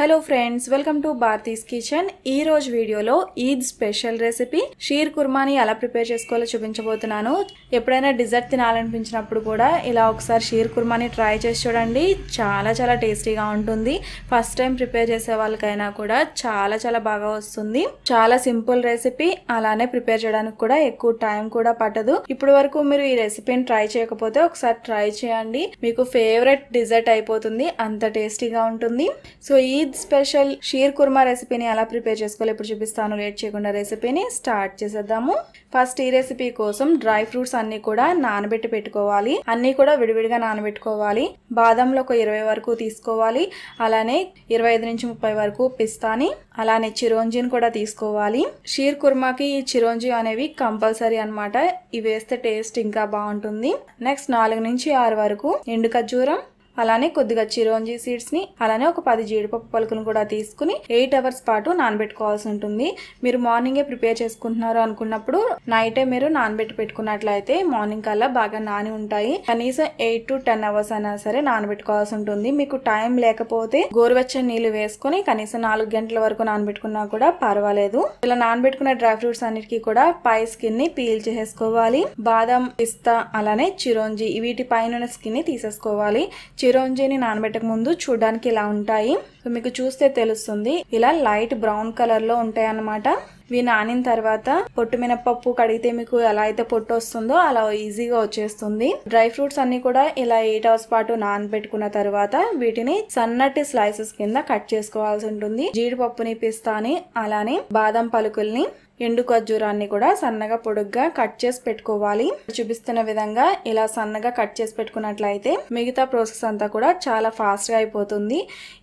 hello friends welcome to Bharati's kitchen ఈ రోజు వీడియోలో ఈద్ స్పెషల్ రెసిపీ షీర్ కుర్మాని ఎలా ప్రిపేర్ చేసుకోవాలో చూపించబోతున్నాను ఎప్పుడైనా డిజర్ట్ తినాలనిపించినప్పుడు కూడా ఇలా ఒకసారి షీర్ కుర్మాని ట్రై చేసి చూడండి చాలా చాలా టేస్టీగా ఉంటుంది ఫస్ట్ టైం ప్రిపేర్ చేసే వాళ్ళకైనా కూడా చాలా చాలా బాగా వస్తుంది చాలా సింపుల్ రెసిపీ అలానే ప్రిపేర్ చేయడానికి కూడా ఎక్కువ టైం కూడా పట్టదు ఇప్పటి వరకు మీరు ఈ రెసిపీని ట్రై చేయకపోతే ఒకసారి ట్రై చేయండి మీకు ఫేవరెట్ డిజర్ట్ అయిపోతుంది అంత టేస్టీగా ఉంటుంది సో ఈ ఈద్ స్పెషల్ షీర్ కుర్మా రెసిపీని ఎలా ప్రిపేర్ చేసుకోవాలి ఇప్పుడు చూపిస్తాను లేట్ చేయకుండా రెసిపీని స్టార్ట్ చేసేద్దాము ఫస్ట్ ఈ రెసిపీ కోసం డ్రై ఫ్రూట్స్ అన్ని కూడా నానబెట్టి పెట్టుకోవాలి అన్ని కూడా విడివిడిగా నానబెట్టుకోవాలి బాదంలో ఒక ఇరవై వరకు తీసుకోవాలి అలానే ఇరవై ఐదు నుంచి ముప్పై వరకు పిస్తాని అలానే చిరోంజీని కూడా తీసుకోవాలి షీర్ కుర్మాకి ఈ చిరోంజీ అనేవి కంపల్సరీ అనమాట ఇవి వేస్తే టేస్ట్ ఇంకా బాగుంటుంది నెక్స్ట్ నాలుగు నుంచి ఆరు వరకు ఎండు ఖజ్జూరం అలానే కొద్దిగా చిరోంజీ సీడ్స్ని అలానే ఒక పది జీడిపప్పు పలుకును కూడా తీసుకుని ఎయిట్ అవర్స్ పాటు నానబెట్టుకోవాల్సి ఉంటుంది మీరు మార్నింగే ప్రిపేర్ చేసుకుంటున్నారు అనుకున్నప్పుడు నైటే మీరు నానబెట్టి పెట్టుకున్నట్లయితే మార్నింగ్ కల్లా బాగా నాని ఉంటాయి కనీసం ఎయిట్ టు టెన్ అవర్స్ అయినా సరే నానబెట్టుకోవాల్సి ఉంటుంది మీకు టైం లేకపోతే గోరువెచ్చని నీళ్లు వేసుకుని కనీసం నాలుగు గంటల వరకు నానబెట్టుకున్నా కూడా పర్వాలేదు ఇలా నానబెట్టుకున్న డ్రై ఫ్రూట్స్ అన్నిటికీ కూడా పై స్కిన్ ని పీల్ చేసుకోవాలి బాదం పిస్తా అలానే చిరోంజి వీటి పైన స్కిన్ ని తీసేసుకోవాలి చిరంజీని నానబెట్టక ముందు చూడడానికి ఇలా ఉంటాయి మీకు చూస్తే తెలుస్తుంది ఇలా లైట్ బ్రౌన్ కలర్ లో ఉంటాయి అన్నమాట ఇవి నానిన తర్వాత పొట్టు మినపప్పు కడిగితే మీకు ఎలా అయితే పొట్టు వస్తుందో అలా ఈజీగా వచ్చేస్తుంది డ్రై ఫ్రూట్స్ అన్ని కూడా ఇలా ఎయిట్ అవర్స్ పాటు నానబెట్టుకున్న తర్వాత వీటిని సన్నటి స్లైసెస్ కింద కట్ చేసుకోవాల్సి ఉంటుంది జీడిపప్పుని పిస్తాని అలానే బాదం పలుకుల్ని ఎండు ఖర్జూరాన్ని కూడా సన్నగా పొడుగ్గా కట్ చేసి పెట్టుకోవాలి చూపిస్తున్న విధంగా ఇలా సన్నగా కట్ చేసి పెట్టుకున్నట్లయితే మిగతా ప్రాసెస్ అంతా కూడా చాలా ఫాస్ట్గా అయిపోతుంది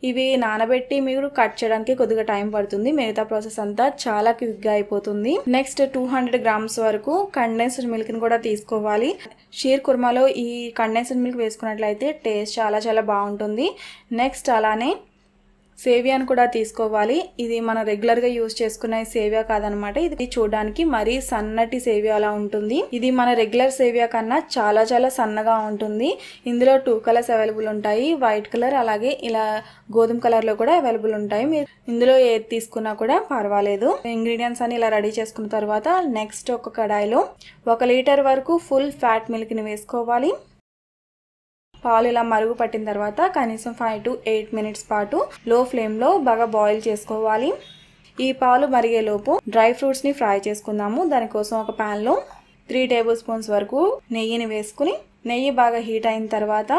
ఇవి నానబెట్టి మీరు కట్ చేయడానికి కొద్దిగా టైం పడుతుంది మిగతా ప్రాసెస్ అంతా చాలా క్విక్గా అయిపోతుంది నెక్స్ట్ టూ హండ్రెడ్ గ్రామ్స్ వరకు కండెన్స్డ్ మిల్క్ని కూడా తీసుకోవాలి షీర్ కుర్మాలో ఈ కండెన్స్డ్ మిల్క్ వేసుకున్నట్లయితే టేస్ట్ చాలా చాలా బాగుంటుంది నెక్స్ట్ అలానే సేవియాను కూడా తీసుకోవాలి ఇది మనం రెగ్యులర్గా యూజ్ చేసుకునే సేవియా కాదనమాట ఇది చూడడానికి మరీ సన్నటి సేవియా అలా ఉంటుంది ఇది మన రెగ్యులర్ సేవియా కన్నా చాలా చాలా సన్నగా ఉంటుంది ఇందులో టూ కలర్స్ అవైలబుల్ ఉంటాయి వైట్ కలర్ అలాగే ఇలా గోధుమ కలర్లో కూడా అవైలబుల్ ఉంటాయి మీరు ఇందులో ఏది తీసుకున్నా కూడా పర్వాలేదు ఇంగ్రీడియంట్స్ అని ఇలా రెడీ చేసుకున్న తర్వాత నెక్స్ట్ ఒక కడాయిలో ఒక లీటర్ వరకు ఫుల్ ఫ్యాట్ మిల్క్ని వేసుకోవాలి పాలు ఇలా మరుగు పట్టిన తర్వాత కనీసం ఫైవ్ టు ఎయిట్ మినిట్స్ పాటు లో ఫ్లేమ్లో బాగా బాయిల్ చేసుకోవాలి ఈ పాలు మరిగేలోపు డ్రై ఫ్రూట్స్ని ఫ్రై చేసుకుందాము దానికోసం ఒక ప్యాన్లో త్రీ టేబుల్ స్పూన్స్ వరకు నెయ్యిని వేసుకుని నెయ్యి బాగా హీట్ అయిన తర్వాత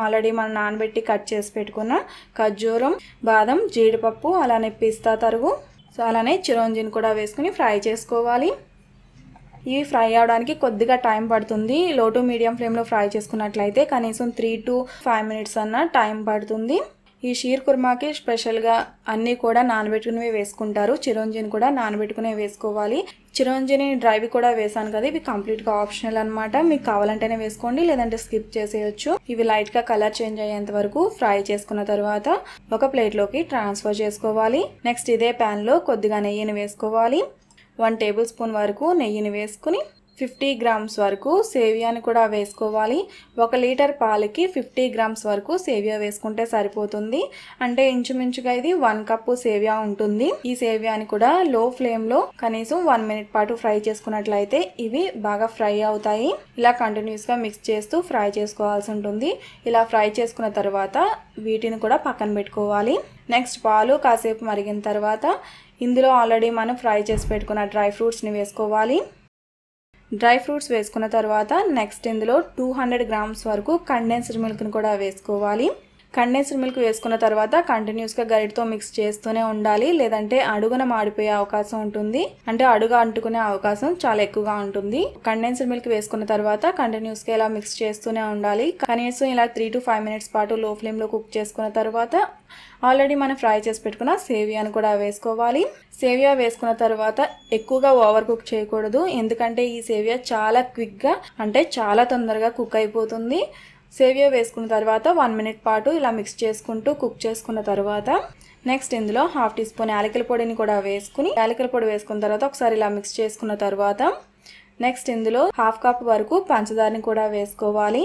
ఆల్రెడీ మనం నానబెట్టి కట్ చేసి పెట్టుకున్న ఖర్జూరం బాదం జీడిపప్పు అలానే పిస్తా తరుగు సో అలానే చిరంజీని కూడా వేసుకుని ఫ్రై చేసుకోవాలి ఇవి ఫ్రై అవడానికి కొద్దిగా టైం పడుతుంది లో టు మీడియం ఫ్లేమ్లో ఫ్రై చేసుకున్నట్లయితే కనీసం త్రీ టు ఫైవ్ మినిట్స్ అన్న టైం పడుతుంది ఈ షీర్ కుర్మాకి స్పెషల్గా అన్నీ కూడా నానబెట్టుకునేవి వేసుకుంటారు చిరంజీని కూడా నానబెట్టుకునే వేసుకోవాలి చిరంజీని డ్రైవ్ కూడా వేసాను కదా ఇవి కంప్లీట్గా ఆప్షనల్ అనమాట మీకు కావాలంటేనే వేసుకోండి లేదంటే స్కిప్ చేసేయచ్చు ఇవి లైట్గా కలర్ చేంజ్ అయ్యేంత వరకు ఫ్రై చేసుకున్న తర్వాత ఒక ప్లేట్లోకి ట్రాన్స్ఫర్ చేసుకోవాలి నెక్స్ట్ ఇదే ప్యాన్లో కొద్దిగా నెయ్యిని వేసుకోవాలి వన్ టేబుల్ స్పూన్ వరకు నెయ్యిని వేసుకుని ఫిఫ్టీ గ్రామ్స్ వరకు సేవియాని కూడా వేసుకోవాలి ఒక లీటర్ పాలకి ఫిఫ్టీ గ్రామ్స్ వరకు సేవియా వేసుకుంటే సరిపోతుంది అంటే ఇంచుమించుగా ఇది వన్ కప్పు సేవియా ఉంటుంది ఈ సేవియాని కూడా లో ఫ్లేమ్లో కనీసం వన్ మినిట్ పాటు ఫ్రై చేసుకున్నట్లయితే ఇవి బాగా ఫ్రై అవుతాయి ఇలా కంటిన్యూస్గా మిక్స్ చేస్తూ ఫ్రై చేసుకోవాల్సి ఉంటుంది ఇలా ఫ్రై చేసుకున్న తర్వాత వీటిని కూడా పక్కన పెట్టుకోవాలి నెక్స్ట్ పాలు కాసేపు మరిగిన తర్వాత ఇందులో ఆల్రెడీ మనం ఫ్రై చేసి పెట్టుకున్న డ్రై ఫ్రూట్స్ని వేసుకోవాలి డ్రై ఫ్రూట్స్ వేసుకున్న తర్వాత నెక్స్ట్ ఇందులో టూ హండ్రెడ్ గ్రామ్స్ వరకు కండెన్స్డ్ మిల్క్ని కూడా వేసుకోవాలి కండెన్స్డ్ మిల్క్ వేసుకున్న తర్వాత కంటిన్యూస్గా గరిటతో మిక్స్ చేస్తూనే ఉండాలి లేదంటే అడుగున మాడిపోయే అవకాశం ఉంటుంది అంటే అడుగు అంటుకునే అవకాశం చాలా ఎక్కువగా ఉంటుంది కండెన్స్డ్ మిల్క్ వేసుకున్న తర్వాత కంటిన్యూస్గా ఇలా మిక్స్ చేస్తూనే ఉండాలి కనీసం ఇలా త్రీ టు ఫైవ్ మినిట్స్ పాటు లో ఫ్లేమ్లో కుక్ చేసుకున్న తర్వాత ఆల్రెడీ మనం ఫ్రై చేసి పెట్టుకున్న సేవియాను కూడా వేసుకోవాలి సేవియా వేసుకున్న తర్వాత ఎక్కువగా ఓవర్ కుక్ చేయకూడదు ఎందుకంటే ఈ సేవియా చాలా క్విక్గా అంటే చాలా తొందరగా కుక్ అయిపోతుంది సేవియ వేసుకున్న తర్వాత వన్ మినిట్ పాటు ఇలా మిక్స్ చేసుకుంటూ కుక్ చేసుకున్న తర్వాత నెక్స్ట్ ఇందులో హాఫ్ టీ స్పూన్ యాలకల పొడిని కూడా వేసుకుని యాలకల పొడి వేసుకున్న తర్వాత ఒకసారి ఇలా మిక్స్ చేసుకున్న తర్వాత నెక్స్ట్ ఇందులో హాఫ్ కప్ వరకు పంచదారని కూడా వేసుకోవాలి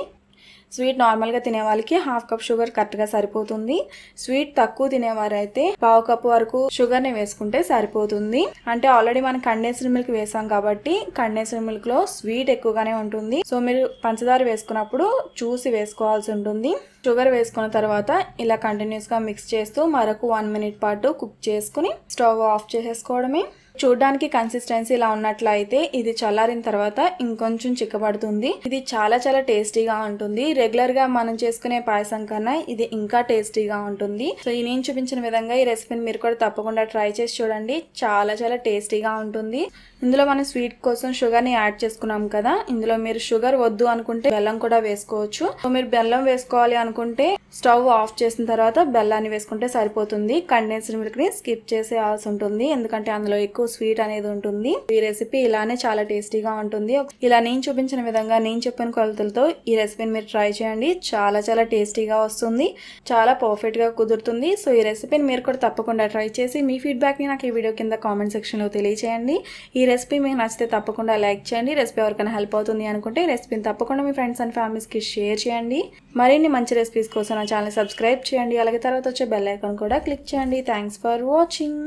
స్వీట్ నార్మల్గా తినే వాళ్ళకి హాఫ్ కప్ షుగర్ కరెక్ట్గా సరిపోతుంది స్వీట్ తక్కువ తినేవారైతే పావు కప్ వరకు షుగర్ని వేసుకుంటే సరిపోతుంది అంటే ఆల్రెడీ మనం కండెన్స్డ్ మిల్క్ వేసాం కాబట్టి కండెన్స్డ్ మిల్క్ లో స్వీట్ ఎక్కువగానే ఉంటుంది సో మీరు పంచదార వేసుకున్నప్పుడు చూసి వేసుకోవాల్సి ఉంటుంది షుగర్ వేసుకున్న తర్వాత ఇలా కంటిన్యూస్ గా మిక్స్ చేస్తూ మరొక వన్ మినిట్ పాటు కుక్ చేసుకుని స్టవ్ ఆఫ్ చేసేసుకోవడమే చూడడానికి కన్సిస్టెన్సీ ఇలా ఉన్నట్లయితే ఇది చల్లారిన తర్వాత ఇంకొంచెం చిక్కబడుతుంది ఇది చాలా చాలా టేస్టీగా ఉంటుంది రెగ్యులర్ గా మనం చేసుకునే పాయసం కన్నా ఇది ఇంకా టేస్టీగా ఉంటుంది సో ఈ నేను చూపించిన విధంగా ఈ రెసిపీని మీరు కూడా తప్పకుండా ట్రై చేసి చూడండి చాలా చాలా టేస్టీగా ఉంటుంది ఇందులో మనం స్వీట్ కోసం షుగర్ ని యాడ్ చేసుకున్నాం కదా ఇందులో మీరు షుగర్ వద్దు అనుకుంటే బెల్లం కూడా వేసుకోవచ్చు సో మీరు బెల్లం వేసుకోవాలి అనుకుంటే స్టవ్ ఆఫ్ చేసిన తర్వాత బెల్లాన్ని వేసుకుంటే సరిపోతుంది కండెన్స్డ్ మిల్క్ ని స్కిప్ చేసే ఉంటుంది ఎందుకంటే అందులో ఎక్కువ మీకు స్వీట్ అనేది ఉంటుంది ఈ రెసిపీ ఇలానే చాలా టేస్టీగా ఉంటుంది ఇలా నేను చూపించిన విధంగా నేను చెప్పిన కొలతలతో ఈ రెసిపీని మీరు ట్రై చేయండి చాలా చాలా టేస్టీగా వస్తుంది చాలా పర్ఫెక్ట్గా కుదురుతుంది సో ఈ రెసిపీని మీరు కూడా తప్పకుండా ట్రై చేసి మీ ఫీడ్బ్యాక్ని నాకు ఈ వీడియో కింద కామెంట్ సెక్షన్లో తెలియచేయండి ఈ రెసిపీ మీకు నచ్చితే తప్పకుండా లైక్ చేయండి రెసిపీ ఎవరికైనా హెల్ప్ అవుతుంది అనుకుంటే రెసిపీని తప్పకుండా మీ ఫ్రెండ్స్ అండ్ ఫ్యామిలీస్కి షేర్ చేయండి మరిన్ని మంచి రెసిపీస్ కోసం నా ఛానల్ సబ్స్క్రైబ్ చేయండి అలాగే తర్వాత వచ్చే బెల్ ఐకాన్ కూడా క్లిక్ చేయండి థ్యాంక్స్ ఫర్ వాచింగ్